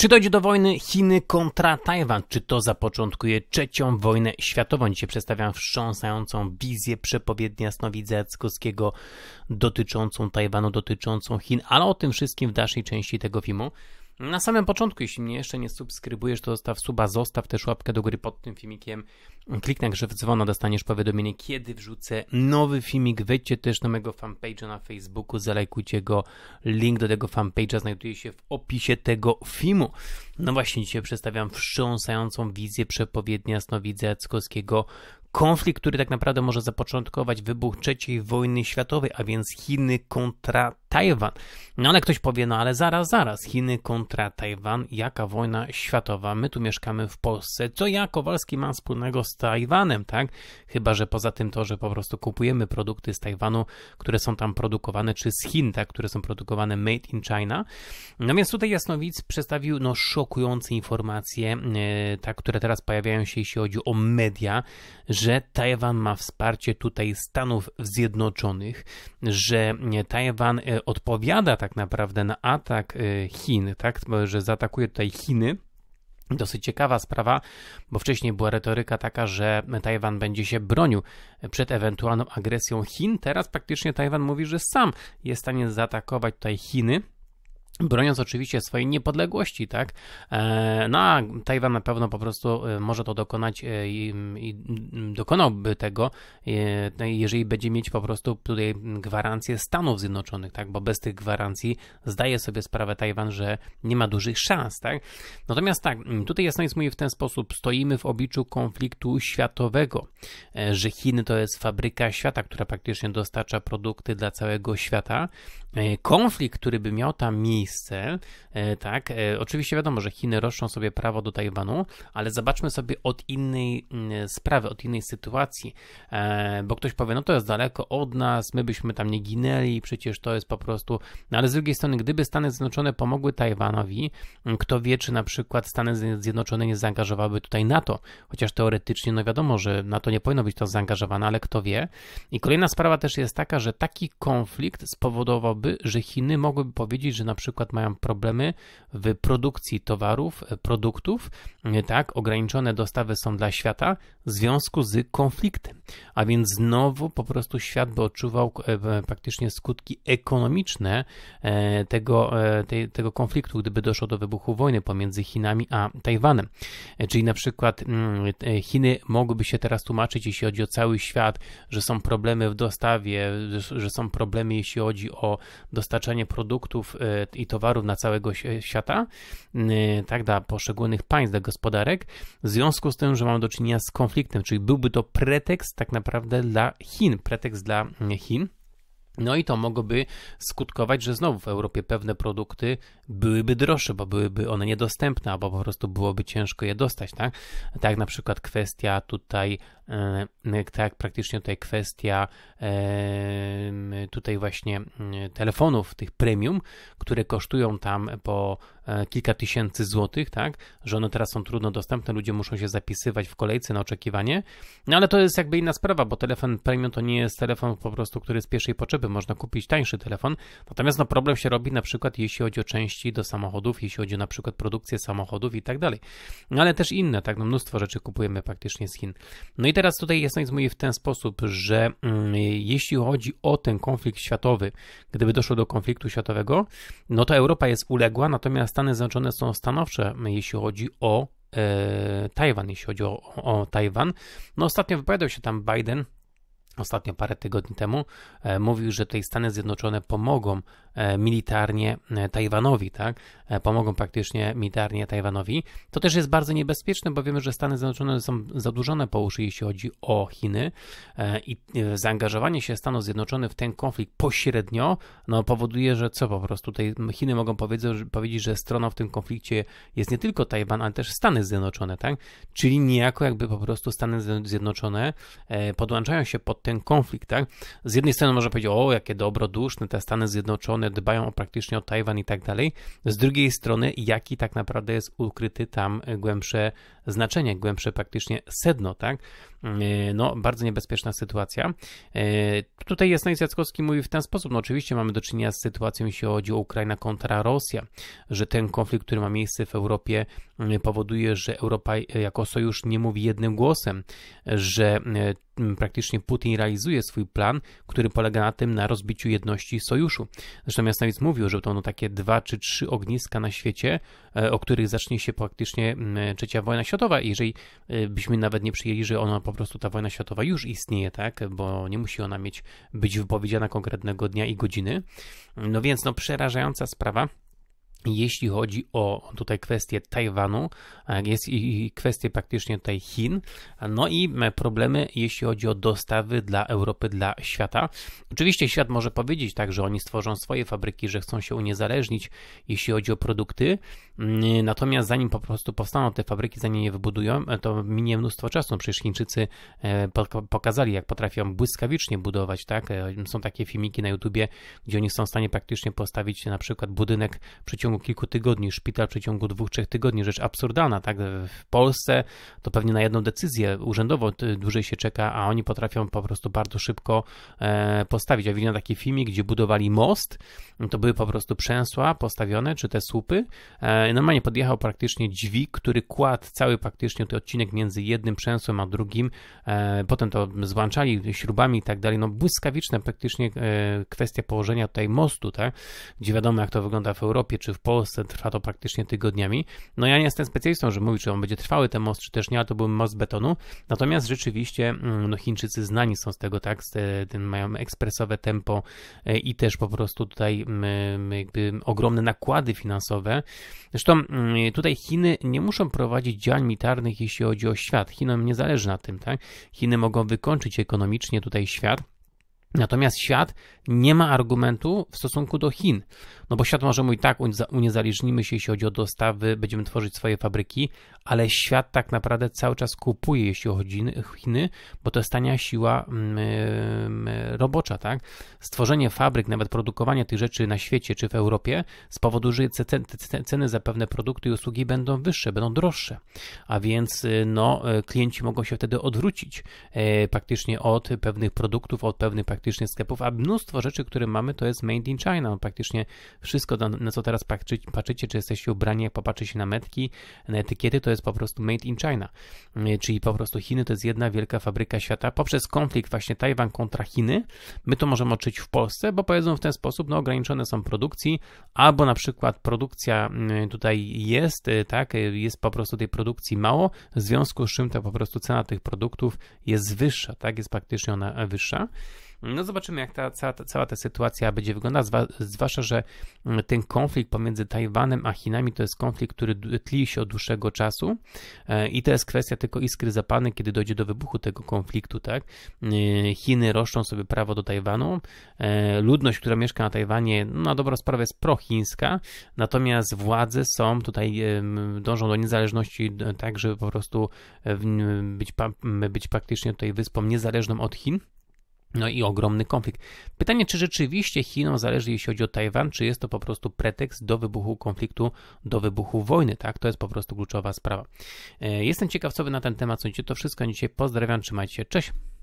Czy dojdzie do wojny Chiny kontra Tajwan? Czy to zapoczątkuje trzecią wojnę światową? Dzisiaj przedstawiam wstrząsającą wizję przepowiedni Jasnowidza Jackowskiego dotyczącą Tajwanu, dotyczącą Chin, ale o tym wszystkim w dalszej części tego filmu. Na samym początku, jeśli mnie jeszcze nie subskrybujesz, to zostaw suba, zostaw też łapkę do góry pod tym filmikiem. Kliknij grze w dzwona, dostaniesz powiadomienie, kiedy wrzucę nowy filmik. Wejdźcie też na mojego fanpage'a na Facebooku, zalajkujcie go. Link do tego fanpage'a znajduje się w opisie tego filmu. No właśnie, dzisiaj przedstawiam wstrząsającą wizję przepowiedni Snowidza Jackowskiego, Konflikt, który tak naprawdę może zapoczątkować wybuch III wojny światowej, a więc Chiny kontra Tajwan. No ale ktoś powie, no ale zaraz, zaraz, Chiny kontra Tajwan, jaka wojna światowa? My tu mieszkamy w Polsce. Co ja, Kowalski, mam wspólnego z Tajwanem, tak? Chyba, że poza tym to, że po prostu kupujemy produkty z Tajwanu, które są tam produkowane, czy z Chin, tak? Które są produkowane made in China. No więc tutaj Jasnowic przedstawił, no, szokujące informacje, yy, tak, które teraz pojawiają się, jeśli chodzi o media, że że Tajwan ma wsparcie tutaj Stanów Zjednoczonych, że Tajwan e, odpowiada tak naprawdę na atak e, Chin, tak, że zaatakuje tutaj Chiny. Dosyć ciekawa sprawa, bo wcześniej była retoryka taka, że Tajwan będzie się bronił e, przed ewentualną agresją Chin. Teraz praktycznie Tajwan mówi, że sam jest w stanie zaatakować tutaj Chiny broniąc oczywiście swojej niepodległości, tak? E, no a Tajwan na pewno po prostu e, może to dokonać e, i, i dokonałby tego, no, jeżeli będzie mieć po prostu tutaj gwarancję Stanów Zjednoczonych, tak? Bo bez tych gwarancji zdaje sobie sprawę Tajwan, że nie ma dużych szans, tak? Natomiast tak, tutaj jasno jest mówię w ten sposób, stoimy w obliczu konfliktu światowego, że Chiny to jest fabryka świata, która praktycznie dostarcza produkty dla całego świata. Konflikt, który by miał tam miejsce, miejsce, e, tak? E, oczywiście wiadomo, że Chiny roszczą sobie prawo do Tajwanu, ale zobaczmy sobie od innej mm, sprawy, od innej sytuacji, e, bo ktoś powie, no to jest daleko od nas, my byśmy tam nie ginęli, przecież to jest po prostu, no ale z drugiej strony, gdyby Stany Zjednoczone pomogły Tajwanowi, mm, kto wie, czy na przykład Stany Zjednoczone nie zaangażowałyby tutaj NATO, chociaż teoretycznie, no wiadomo, że NATO nie powinno być to zaangażowane, ale kto wie. I kolejna sprawa też jest taka, że taki konflikt spowodowałby, że Chiny mogłyby powiedzieć, że na przykład przykład mają problemy w produkcji towarów, e, produktów, e, tak, ograniczone dostawy są dla świata w związku z konfliktem, a więc znowu po prostu świat by odczuwał praktycznie e, skutki ekonomiczne tego, tego konfliktu, gdyby doszło do wybuchu wojny pomiędzy Chinami a Tajwanem. Czyli na przykład mm, Chiny mogłyby się teraz tłumaczyć, jeśli chodzi o cały świat, że są problemy w dostawie, że są problemy, jeśli chodzi o dostarczanie produktów i towarów na całego świata, y, tak, dla poszczególnych państw, dla gospodarek, w związku z tym, że mamy do czynienia z konfliktem, czyli byłby to pretekst tak naprawdę dla Chin, pretekst dla mm, Chin, no i to mogłoby skutkować, że znowu w Europie pewne produkty byłyby droższe, bo byłyby one niedostępne, albo po prostu byłoby ciężko je dostać, tak? Tak na przykład kwestia tutaj, e, tak praktycznie tutaj kwestia e, tutaj właśnie telefonów tych premium, które kosztują tam po e, kilka tysięcy złotych, tak? Że one teraz są trudno dostępne, ludzie muszą się zapisywać w kolejce na oczekiwanie. No ale to jest jakby inna sprawa, bo telefon premium to nie jest telefon po prostu, który z pierwszej potrzeby, można kupić tańszy telefon. Natomiast no, problem się robi na przykład jeśli chodzi o części do samochodów, jeśli chodzi o na przykład produkcję samochodów i tak dalej. No, ale też inne, tak, no, mnóstwo rzeczy kupujemy praktycznie z Chin. No i teraz tutaj jest mówi w ten sposób, że mm, jeśli chodzi o ten konflikt światowy, gdyby doszło do konfliktu światowego, no to Europa jest uległa, natomiast Stany Zjednoczone są stanowcze, jeśli chodzi o e, Tajwan, jeśli chodzi o, o, o Tajwan. No ostatnio wypowiadał się tam Biden, ostatnio parę tygodni temu e, mówił, że tutaj Stany Zjednoczone pomogą e, militarnie e, Tajwanowi, tak? Pomogą praktycznie militarnie Tajwanowi. To też jest bardzo niebezpieczne, bo wiemy, że Stany Zjednoczone są zadłużone po uszy, jeśli chodzi o Chiny i zaangażowanie się Stanów Zjednoczonych w ten konflikt pośrednio no, powoduje, że co po prostu tutaj Chiny mogą powiedzieć, że stroną w tym konflikcie jest nie tylko Tajwan, ale też Stany Zjednoczone, tak? Czyli niejako jakby po prostu Stany Zjednoczone podłączają się pod ten konflikt, tak? Z jednej strony można powiedzieć, o, jakie dobroduszne te Stany Zjednoczone dbają o praktycznie o Tajwan i tak dalej. Z drugiej strony, jaki tak naprawdę jest ukryty tam e, głębsze znaczenie głębsze, praktycznie sedno, tak? E, no, bardzo niebezpieczna sytuacja. E, tutaj Jasnej Jackowski mówi w ten sposób, no oczywiście mamy do czynienia z sytuacją, jeśli chodzi o Ukraina kontra Rosja, że ten konflikt, który ma miejsce w Europie e, powoduje, że Europa jako sojusz nie mówi jednym głosem, że praktycznie Putin realizuje swój plan, który polega na tym, na rozbiciu jedności sojuszu. Zresztą Jasnowic mówił, że to będą no, takie dwa czy trzy ogniska na świecie, o których zacznie się praktycznie trzecia wojna światowa. I jeżeli y, byśmy nawet nie przyjęli, że ona po prostu ta wojna światowa już istnieje, tak, bo nie musi ona mieć być wypowiedziana konkretnego dnia i godziny. No więc no przerażająca sprawa jeśli chodzi o tutaj kwestię Tajwanu, e, jest i kwestie praktycznie tutaj Chin, no i problemy, jeśli chodzi o dostawy dla Europy, dla świata. Oczywiście świat może powiedzieć tak, że oni stworzą swoje fabryki, że chcą się uniezależnić, jeśli chodzi o produkty, mm, natomiast zanim po prostu powstaną te fabryki, zanim je wybudują, e, to minie mnóstwo czasu, no przecież Chińczycy e, pokazali, jak potrafią błyskawicznie budować, tak, są takie filmiki na YouTubie, gdzie oni są w stanie praktycznie postawić na przykład budynek w przeciągu kilku tygodni, szpital w przeciągu dwóch, trzech tygodni, rzecz absurdalna, tak? W Polsce to pewnie na jedną decyzję urzędowo y, dłużej się czeka, a oni potrafią po prostu bardzo szybko e, postawić. Ja widziałem taki filmik, gdzie budowali most, to były po prostu przęsła postawione, czy te słupy. E, normalnie podjechał praktycznie dźwig, który kładł cały praktycznie ten odcinek między jednym przęsłem a drugim. E, potem to złączali śrubami i tak dalej. No błyskawiczne praktycznie kwestia położenia tutaj mostu, tak? Gdzie wiadomo jak to wygląda w Europie, czy w w Polsce trwa to praktycznie tygodniami. No ja nie jestem specjalistą, że mówić, czy on będzie trwały ten most, czy też nie, ale to był most betonu. Natomiast rzeczywiście mm, no, Chińczycy znani są z tego, tak, z tym mają ekspresowe tempo e, i też po prostu tutaj mm, e, jakby ogromne nakłady finansowe. Zresztą mm, e, tutaj Chiny nie muszą prowadzić działań militarnych, jeśli chodzi o świat. Chinom nie zależy na tym, tak? Chiny mogą wykończyć ekonomicznie tutaj świat Natomiast świat nie ma argumentu w stosunku do Chin, no bo świat może mówić tak, uniezależnimy się, jeśli chodzi o dostawy, będziemy tworzyć swoje fabryki, ale świat tak naprawdę cały czas kupuje, jeśli chodzi o Chiny, bo to jest tania siła mm, mm, robocza, tak? Stworzenie fabryk, nawet produkowanie tych rzeczy na świecie czy w Europie spowoduje, że ceny za pewne produkty i usługi będą wyższe, będą droższe, a więc y, no, y, klienci mogą się wtedy odwrócić y, praktycznie od pewnych produktów, od pewnych praktycznie sklepów, a mnóstwo rzeczy, które mamy, to jest made in China. Praktycznie wszystko, na co teraz patrzycie, czy jesteście ubrani, jak popatrzycie na metki, na etykiety, to jest po prostu made in China. E, czyli po prostu Chiny to jest jedna wielka fabryka świata. Poprzez konflikt właśnie Tajwan kontra Chiny, my to możemy odczuć w Polsce, bo powiedzą w ten sposób, no ograniczone są produkcji, albo na przykład produkcja e, tutaj jest, e, tak, jest po prostu tej produkcji mało, w związku z czym to po prostu cena tych produktów jest wyższa, tak, jest praktycznie ona wyższa. No zobaczymy, jak ta, cała, ta, cała ta sytuacja będzie wyglądała, zwłaszcza, że mm, ten konflikt pomiędzy Tajwanem a Chinami to jest konflikt, który tli się od dłuższego czasu e, i to jest kwestia tylko iskry zapany, kiedy dojdzie do wybuchu tego konfliktu, tak? E, Chiny roszczą sobie prawo do Tajwanu, e, ludność, która mieszka na Tajwanie, no, na dobrą sprawę jest prochińska, natomiast władze są tutaj, dążą do niezależności tak, żeby po prostu być, być praktycznie tutaj wyspą niezależną od Chin no i ogromny konflikt. Pytanie, czy rzeczywiście Chinom zależy, jeśli chodzi o Tajwan, czy jest to po prostu pretekst do wybuchu konfliktu, do wybuchu wojny, tak? To jest po prostu kluczowa sprawa. E, jestem ciekaw, co wy na ten temat sądzicie. To wszystko dzisiaj. Pozdrawiam, trzymajcie się, cześć!